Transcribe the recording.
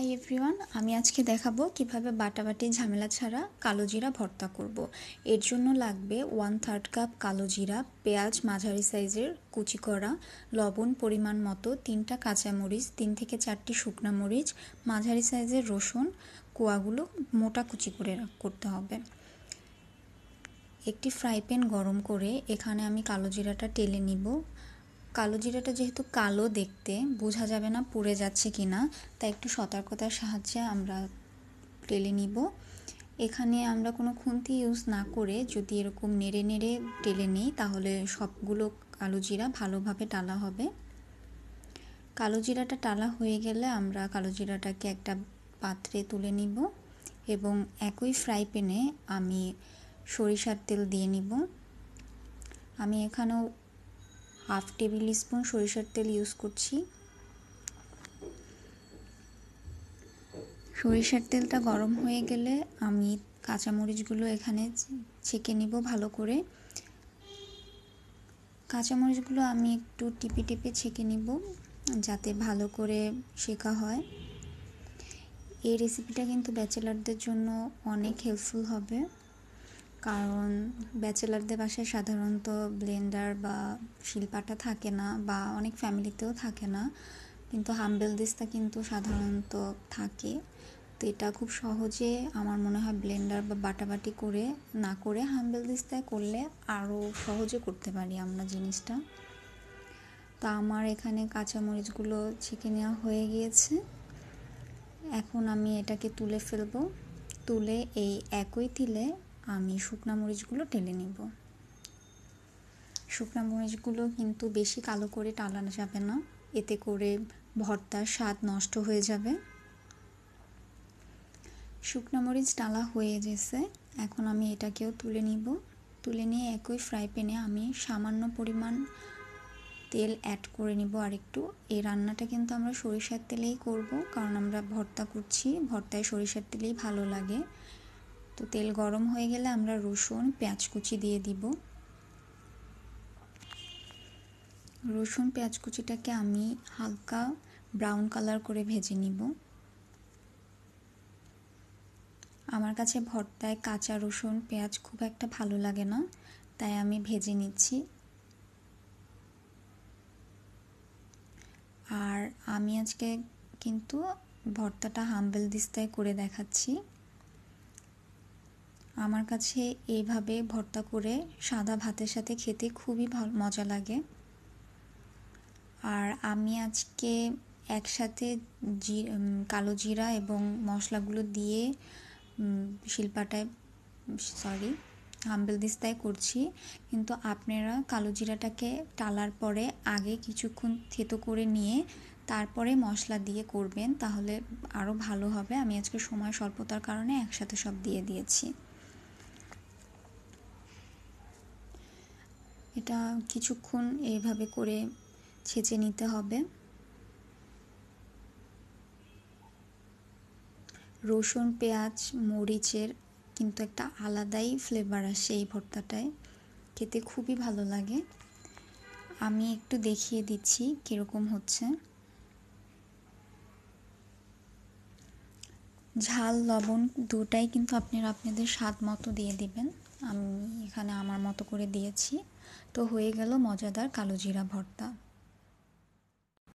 Hi everyone আমি আজকে দেখাবো কিভাবে বাটাবাটি ঝামেলা ছাড়া কালো জিরা ভর্তা করব। এর জন্য লাগবে ওয়ান থার্ড কাপ কালো জিরা পেঁয়াজ মাঝারি সাইজের কুচি করা লবণ পরিমাণ মতো তিনটা কাঁচামরিচ তিন থেকে চারটি শুকনা মরিচ মাঝারি সাইজের রসুন কোয়াগুলো মোটা কুচি করে করতে হবে একটি ফ্রাই প্যান গরম করে এখানে আমি কালো জিরাটা টেলে নিব কালো জিরাটা যেহেতু কালো দেখতে বোঝা যাবে না পুড়ে যাচ্ছে কি না তাই একটু সতর্কতার সাহায্যে আমরা টেলে নিব এখানে আমরা কোনো খুন্তি ইউজ না করে যদি এরকম নেড়ে নেড়ে টেলে নিই তাহলে সবগুলো কালো জিরা ভালোভাবে টালা হবে কালো জিরাটা টালা হয়ে গেলে আমরা কালো জিরাটাকে একটা পাত্রে তুলে নিব এবং একই ফ্রাই প্যানে আমি সরিষার তেল দিয়ে নিব আমি এখানেও হাফ টেবিল স্পুন সরিষার তেল ইউজ করছি সরিষার তেলটা গরম হয়ে গেলে আমি কাঁচামরিচগুলো এখানে ছেঁকে নিব ভালো করে কাঁচামরিচগুলো আমি একটু টিপে টিপে ছেঁকে নিব যাতে ভালো করে শেখা হয় এই রেসিপিটা কিন্তু ব্যাচেলারদের জন্য অনেক হেল্পফুল হবে কারণ ব্যাচেলারদের বাসায় সাধারণত ব্লেন্ডার বা শিলপাটা থাকে না বা অনেক ফ্যামিলিতেও থাকে না কিন্তু হাম্বেল দিস্তা কিন্তু সাধারণত থাকে তো এটা খুব সহজে আমার মনে হয় ব্লেন্ডার বা বাটাবাটি করে না করে হাম্বেল দিস্তায় করলে আরও সহজে করতে পারি আমরা জিনিসটা তো আমার এখানে কাঁচামরিচগুলো ছেঁকে নেওয়া হয়ে গিয়েছে এখন আমি এটাকে তুলে ফেলবো তুলে এই একই তিলে আমি শুকনো মরিচগুলো টেলে নিব শুকনো মরিচগুলো কিন্তু বেশি কালো করে টালানো যাবে না এতে করে ভর্তার স্বাদ নষ্ট হয়ে যাবে শুকনো মরিচ ডালা হয়ে গেছে এখন আমি এটাকেও তুলে নিব তুলে নিয়ে একই ফ্রাই প্যানে আমি সামান্য পরিমাণ তেল অ্যাড করে নিব আর একটু এই রান্নাটা কিন্তু আমরা সরিষার তেলেই করব কারণ আমরা ভর্তা করছি ভর্তায় সরিষার তেলেই ভালো লাগে তো তেল গরম হয়ে গেলে আমরা রসুন পেঁয়াজ কুচি দিয়ে দিব রসুন পেঁয়াজ কুচিটাকে আমি হালকা ব্রাউন কালার করে ভেজে নিব আমার কাছে ভর্তায় কাঁচা রসুন পেঁয়াজ খুব একটা ভালো লাগে না তাই আমি ভেজে নিচ্ছি আর আমি আজকে কিন্তু ভর্তাটা হাম্বেল দিস্তায় করে দেখাচ্ছি আমার কাছে এইভাবে ভর্তা করে সাদা ভাতের সাথে খেতে খুবই ভালো মজা লাগে আর আমি আজকে একসাথে জি কালো জিরা এবং মশলাগুলো দিয়ে শিল্পাটায় সরি হাম্বেল দিস্তায় করছি কিন্তু আপনারা কালো জিরাটাকে টালার পরে আগে কিছুক্ষণ থেতো করে নিয়ে তারপরে মশলা দিয়ে করবেন তাহলে আরও ভালো হবে আমি আজকে সময় স্বল্পতার কারণে একসাথে সব দিয়ে দিয়েছি এটা কিছুক্ষণ এইভাবে করে ছেঁচে নিতে হবে রসুন পেঁয়াজ মরিচের কিন্তু একটা আলাদাই ফ্লেভার আসে এই ভর্তাটায় খেতে খুবই ভালো লাগে আমি একটু দেখিয়ে দিচ্ছি কীরকম হচ্ছে ঝাল লবণ দুটাই কিন্তু আপনারা আপনাদের স্বাদ মতো দিয়ে দিবেন আমি এখানে আমার মতো করে দিয়েছি তো হয়ে গেল মজাদার কালো জিরা ভর্তা